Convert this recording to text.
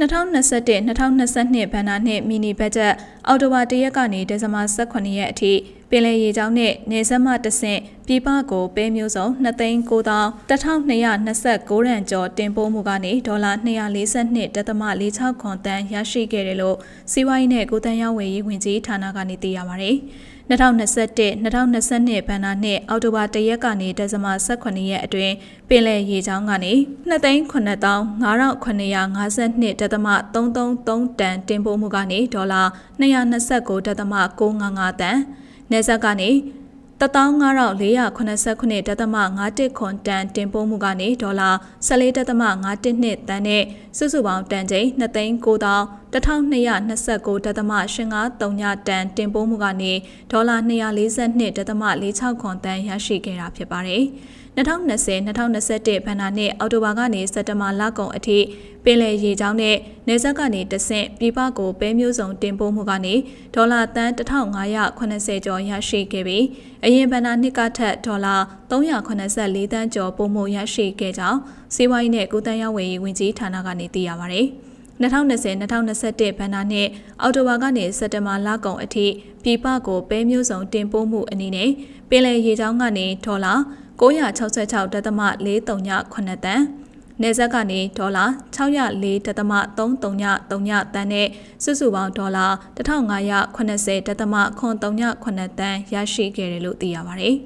2021-2022ဘဏ္ဍာနှစ်မီနီဘတ်ဂျက်အော်တိုဘာ1ရက်ကနေဒီဇင်ဘာ18ရက်အထိပင်လယ်ရေကြောင်းနဲ့နေဆက်မှတဆင့်ပြည်ပကိုပဲမျိုးစုံ2,912,229ရန်ကျော်တင်ပို့မှုကနေဒေါ်လာ242.46ခွန်တန်ရရှိခဲ့တယ်လို့စီးပွားရေးနဲ့ကုသရေးဝန်ကြီးဝန်ကြီးဌာနကနေသိရပါဗျ။2021-2022ဘဏ္ဍာနှစ်အောက်တိုဘာ1ရက်ကနေဒီဇင်ဘာ18ရက်အတွင်းပင်လယ်ရေကြောင်းကနေ2,955,952.33တန်တင်ပို့မှုကနေဒေါ်လာ229.955တန်နေဆက်ကနေ15489.51တန် တင်ပို့မှုကနေဒေါ်လာ14.52တန်နဲ့စုစုပေါင်းတန်ချိန်2,900 1229.85တန်တင်ပို့မှုကနေဒေါ်လာ242.46တန်ရရှိခဲ့တာဖြစ်ပါတယ်။2020-2021ဘဏ္ဍာနှစ်အောက်တိုဘာကနေစက်တဘာလကုန်အထိပင်လယ်ရေကြောင်းနဲ့နေဆက်ကနေတဆင့်ပြည်ပကိုပဲမျိုးစုံ တင်ပို့မှုကနေဒေါ်လာတန်1580ကျော်ရရှိခဲ့ပြီးအရင်ဘဏ္ဍာနှစ်ကထက်ဒေါ်လာ384တန်းကျော်ပို့မှုရရှိခဲ့ကြောင်းစီးပွားရေးနဲ့ကုသရေးဝန်ကြီးဌာနကနေသိရပါဗျ။2020-2021ဘဏ္ဍာနှစ်အောက်တိုဘာကနေစက်တဘာလကုန်အထိပြည်ပကိုပဲမျိုးစုံ တင်ပို့မှုအနေနဲ့ပင်လယ်ရေကြောင်းကနေဒေါ်လာ966.438တန်နေဆက်ကနေဒေါ်လာ604.333တန်နဲ့စုစုပေါင်းဒေါ်လာ1580.338တန်ရရှိခဲ့တယ်လို့သိရပါတယ်။